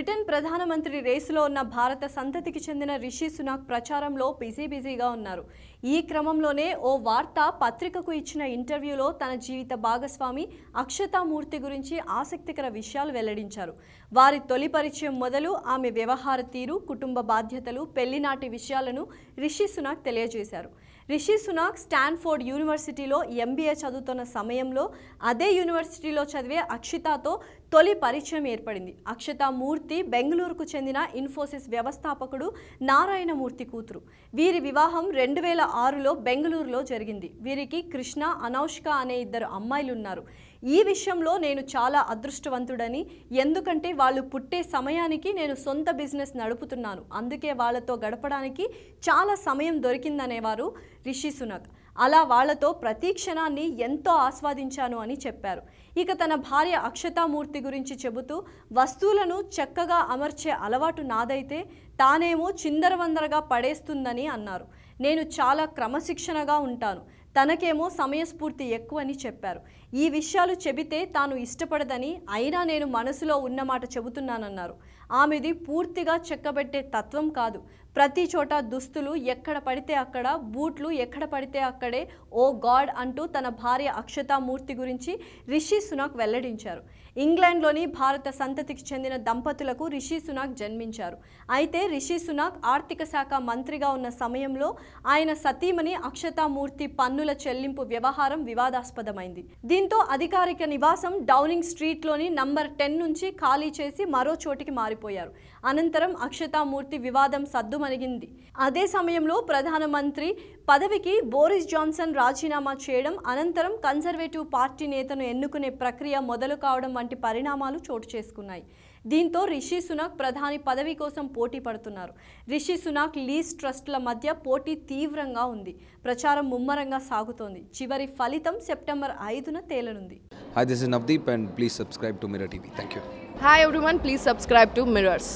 Britain ప్రధానమంత్రి రేసులో ఉన్న భారత సంతతికి చెందిన రిషి సునాక్ ప్రచారంలో బిజీ బిజీగా ఉన్నారు ఈ క్రమంలోనే ఓ వార్త పత్రికకు ఇచ్చిన ఇంటర్వ్యూలో తన జీవిత భాగస్వామి అక్షతామూర్తి గురించి ఆసక్తికర విషయాలు వెల్లడించారు వారి తొలి పరిచయం మొదలు ఆమె వ్యవహార తీరు కుటుంబ బాధ్యతలు పెళ్లినాటి విషయాలను రిషి సునాక్ తెలియజేశారు రిషి సునాక్ స్టాన్ఫోర్డ్ యూనివర్సిటీలో ఎంబీఏ చదువుతున్న సమయంలో అదే యూనివర్సిటీలో చదివే అక్షితాతో తొలి పరిచయం ఏర్పడింది అక్షత మూర్తి బెంగళూరుకు చెందిన ఇన్ఫోసిస్ వ్యవస్థాపకుడు నారాయణమూర్తి కూతురు వీరి వివాహం రెండు వేల ఆరులో బెంగళూరులో జరిగింది వీరికి కృష్ణ అనౌష్క అనే ఇద్దరు అమ్మాయిలు ఉన్నారు ఈ విషయంలో నేను చాలా అదృష్టవంతుడని ఎందుకంటే వాళ్ళు పుట్టే సమయానికి నేను సొంత బిజినెస్ నడుపుతున్నాను అందుకే వాళ్ళతో గడపడానికి చాలా సమయం దొరికిందనేవారు రిషి సునక్ అలా వాళ్లతో ప్రతి క్షణాన్ని ఎంతో ఆస్వాదించాను అని చెప్పారు ఇక తన భార్య అక్షతామూర్తి గురించి చెబుతూ వస్తువులను చక్కగా అమర్చే అలవాటు నాదైతే తానేమో చిందరవందరగా పడేస్తుందని అన్నారు నేను చాలా క్రమశిక్షణగా ఉంటాను తనకేమో సమయస్ఫూర్తి ఎక్కువని చెప్పారు ఈ విషయాలు చెబితే తాను ఇష్టపడదని అయినా నేను మనసులో ఉన్నమాట చెబుతున్నానన్నారు ఆమెది పూర్తిగా చెక్కబెట్టే తత్వం కాదు ప్రతి చోట దుస్తులు ఎక్కడ పడితే అక్కడ బూట్లు ఎక్కడ పడితే అక్కడే ఓ గాడ్ అంటూ తన భార్య అక్షతామూర్తి గురించి రిషి సునాక్ వెల్లడించారు ఇంగ్లాండ్లోని భారత సంతతికి చెందిన దంపతులకు రిషి సునాక్ జన్మించారు అయితే రిషి సునాక్ ఆర్థిక శాఖ మంత్రిగా ఉన్న సమయంలో ఆయన సతీమణి అక్షతామూర్తి పన్ను పన్నుల చెల్లింపు వ్యవహారం వివాదాస్పదమైంది దీంతో అధికారిక నివాసం డౌనింగ్ స్ట్రీట్లోని నంబర్ టెన్ నుంచి ఖాళీ చేసి మరో చోటికి మారిపోయారు అనంతరం అక్షతామూర్తి వివాదం సద్దుమణిగింది అదే సమయంలో ప్రధానమంత్రి పదవికి బోరిస్ జాన్సన్ రాజీనామా చేయడం అనంతరం కన్సర్వేటివ్ పార్టీ నేతను ఎన్నుకునే ప్రక్రియ మొదలు కావడం వంటి పరిణామాలు చోటు చేసుకున్నాయి దీంతో రిషి సునాక్ ప్రధాని పదవి కోసం పోటీ పడుతున్నారు రిషి సునాక్ లీస్ ట్రస్ట్ల మధ్య పోటీ తీవ్రంగా ఉంది ప్రచారం ముమ్మరంగా సాగుతోంది చివరి ఫలితం సెప్టెంబర్ ఐదున తేలనుంది hi this is Navdeep and please subscribe to Mirror TV thank you hi everyone please subscribe to mirrors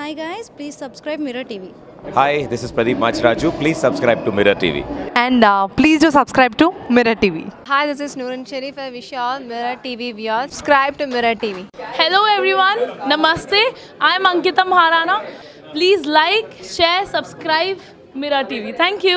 hi guys please subscribe Mirror TV hi this is Pradeep Macharaju please subscribe to Mirror TV and uh, please do subscribe to Mirror TV. Hi, this is Noorun Sharif. I wish you all Mirror TV viewers. Subscribe to Mirror TV. Hello everyone. Namaste. I am Ankita Maharana. Please like, share, subscribe Mirror TV. Thank you.